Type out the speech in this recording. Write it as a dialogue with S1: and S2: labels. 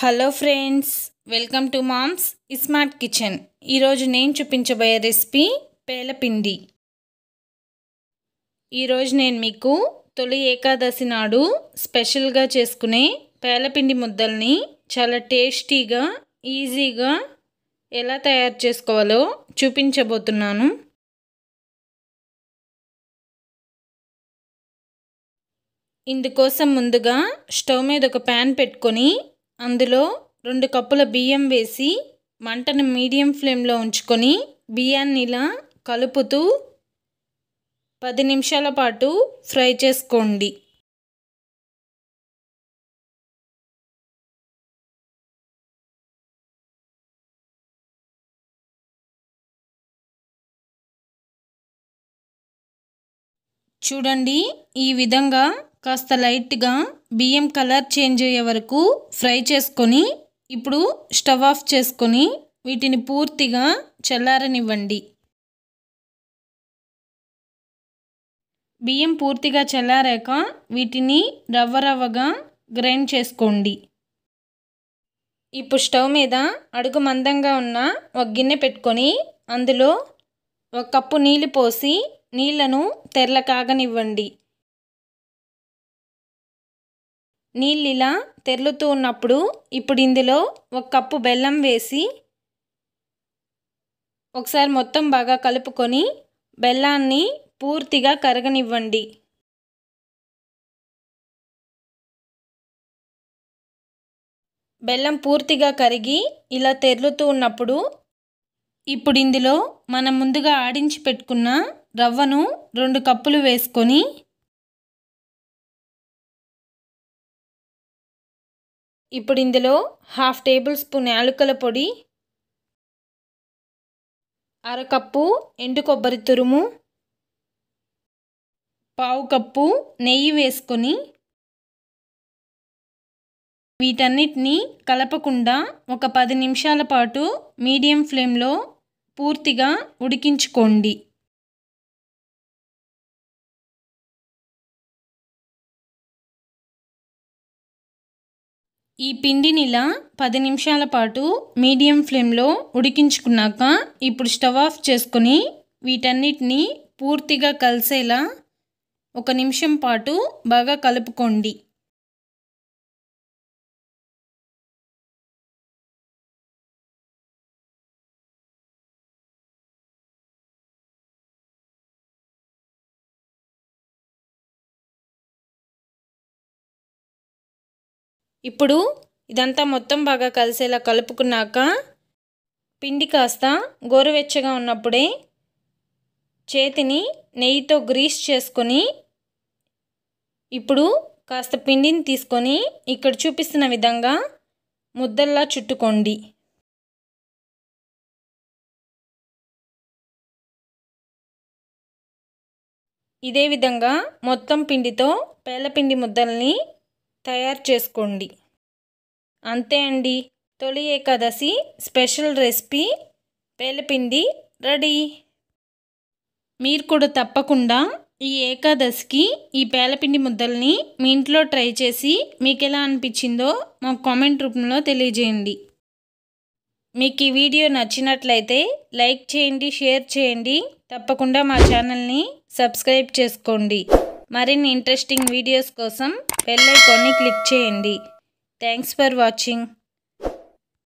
S1: hello friends welcome to moms smart kitchen ఈరోజు నేను చూపించబోయే రెసిపీ పేలపిండి ఈరోజు నేను మీకు తొలి ఏకాదశి నాడు స్పెషల్గా చేసుకునే పేలపిండి ముద్దల్ని చాలా టేస్టీగా ఈజీగా ఎలా తయారు చేసుకోవాలో చూపించబోతున్నాను ఇందుకోసం ముందుగా స్టవ్ మీద ఒక ప్యాన్ పెట్టుకొని అందులో రెండు కప్పుల బియ్యం వేసి మంటను మీడియం ఫ్లేమ్లో ఉంచుకొని బియ్యాన్ని ఇలా కలుపుతూ పది నిమిషాల పాటు
S2: ఫ్రై చేసుకోండి చూడండి
S1: ఈ విధంగా కాస్త లైట్గా బియ్యం కలర్ చేంజ్ అయ్యే వరకు ఫ్రై చేసుకొని ఇప్పుడు స్టవ్ ఆఫ్ చేసుకొని వీటిని పూర్తిగా చల్లారనివ్వండి బియ్యం పూర్తిగా చల్లారాక వీటిని రవ్వ రవ్వగా గ్రైండ్ చేసుకోండి ఇప్పుడు స్టవ్ మీద అడుగు మందంగా ఉన్న ఒక గిన్నె పెట్టుకొని అందులో ఒక కప్పు నీళ్ళు పోసి నీళ్లను తెరల కాగనివ్వండి నీళ్ళు ఇలా తెర్లుతూ ఉన్నప్పుడు ఇప్పుడు ఇందులో ఒక కప్పు బెల్లం వేసి ఒకసారి మొత్తం బాగా కలుపుకొని బెల్లాన్ని పూర్తిగా కరగనివ్వండి బెల్లం పూర్తిగా కరిగి ఇలా తెర్లుతూ ఉన్నప్పుడు ఇప్పుడు ఇందులో మనం ముందుగా ఆడించి పెట్టుకున్న రవ్వను రెండు కప్పులు వేసుకొని ఇప్పుడు ఇందులో హాఫ్ టేబుల్ స్పూన్ యాలకుల పొడి అరకప్పు ఎండు కొబ్బరి తురుము పావు కప్పు నెయ్యి వేసుకొని వీటన్నిటిని కలపకుండా ఒక పది నిమిషాల పాటు మీడియం ఫ్లేమ్లో
S2: పూర్తిగా ఉడికించుకోండి ఈ
S1: పిండినిలా పది నిమిషాల పాటు మీడియం ఫ్లేమ్లో ఉడికించుకున్నాక ఇప్పుడు స్టవ్ ఆఫ్ చేసుకొని వీటన్నిటిని పూర్తిగా కలిసేలా ఒక
S2: నిమిషం పాటు బాగా కలుపుకోండి ఇప్పుడు
S1: ఇదంతా మొత్తం బాగా కలిసేలా కలుపుకున్నాక పిండి కాస్త గోరువెచ్చగా ఉన్నప్పుడే చేతిని నెయ్యితో గ్రీస్ చేసుకొని ఇప్పుడు కాస్త పిండిని తీసుకొని ఇక్కడ చూపిస్తున్న విధంగా
S2: ముద్దల్లా చుట్టుకోండి ఇదే విధంగా
S1: మొత్తం పిండితో పేలపిండి ముద్దల్ని తయారు చేసుకోండి అంతే అండి తొలి ఏకాదశి స్పెషల్ రెసిపీ పేలపిండి రెడీ మీరు కూడా తప్పకుండా ఈ ఏకాదశికి ఈ పేలపిండి ముద్దల్ని మీ ఇంట్లో ట్రై చేసి మీకు ఎలా అనిపించిందో మాకు కామెంట్ రూపంలో తెలియజేయండి మీకు ఈ వీడియో నచ్చినట్లయితే లైక్ చేయండి షేర్ చేయండి తప్పకుండా మా ఛానల్ని సబ్స్క్రైబ్ చేసుకోండి మరిన్ని ఇంట్రెస్టింగ్ వీడియోస్ కోసం బెల్ ఐకాన్ని క్లిక్ చేయండి థ్యాంక్స్ ఫర్
S3: వాచింగ్